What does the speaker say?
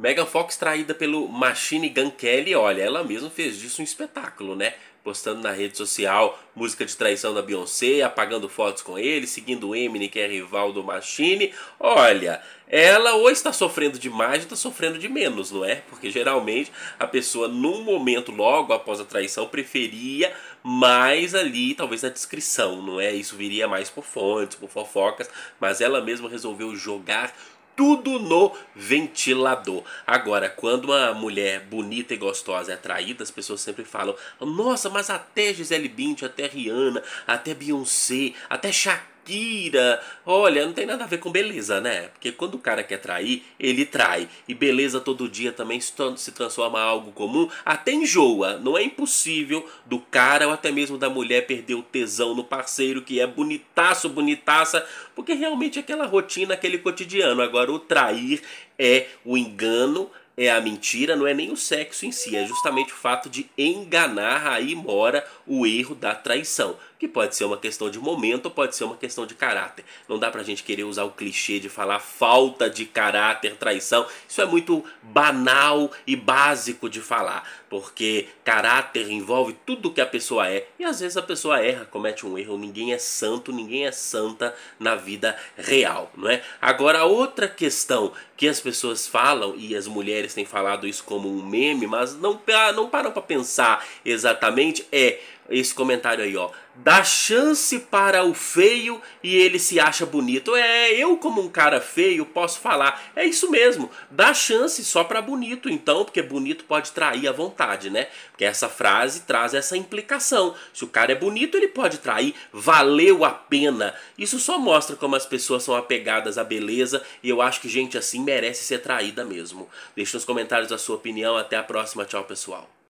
Megan Fox traída pelo Machine Gun Kelly, olha, ela mesma fez disso um espetáculo, né? Postando na rede social música de traição da Beyoncé, apagando fotos com ele, seguindo o Eminem, que é rival do Machine. Olha, ela ou está sofrendo demais ou está sofrendo de menos, não é? Porque geralmente a pessoa, num momento logo após a traição, preferia mais ali, talvez na descrição, não é? Isso viria mais por fontes, por fofocas, mas ela mesma resolveu jogar tudo no ventilador. Agora, quando uma mulher bonita e gostosa é atraída, as pessoas sempre falam: Nossa, mas até Gisele Bündchen, até Rihanna, até Beyoncé, até Shakira mentira. Olha, não tem nada a ver com beleza, né? Porque quando o cara quer trair, ele trai. E beleza todo dia também se transforma em algo comum, até enjoa. Não é impossível do cara ou até mesmo da mulher perder o tesão no parceiro que é bonitaço, bonitaça, porque realmente é aquela rotina, aquele cotidiano. Agora, o trair é o engano, é a mentira, não é nem o sexo em si, é justamente o fato de enganar, aí mora o erro da traição que pode ser uma questão de momento, pode ser uma questão de caráter. Não dá pra gente querer usar o clichê de falar falta de caráter, traição. Isso é muito banal e básico de falar, porque caráter envolve tudo que a pessoa é. E às vezes a pessoa erra, comete um erro. Ninguém é santo, ninguém é santa na vida real, não é? Agora, outra questão que as pessoas falam, e as mulheres têm falado isso como um meme, mas não, ah, não param para pensar exatamente, é esse comentário aí, ó. Dá chance para o feio e ele se acha bonito. É, eu como um cara feio posso falar. É isso mesmo. Dá chance só para bonito, então, porque bonito pode trair à vontade, né? Porque essa frase traz essa implicação. Se o cara é bonito, ele pode trair. Valeu a pena. Isso só mostra como as pessoas são apegadas à beleza e eu acho que gente assim merece ser traída mesmo. Deixa nos comentários a sua opinião. Até a próxima. Tchau, pessoal.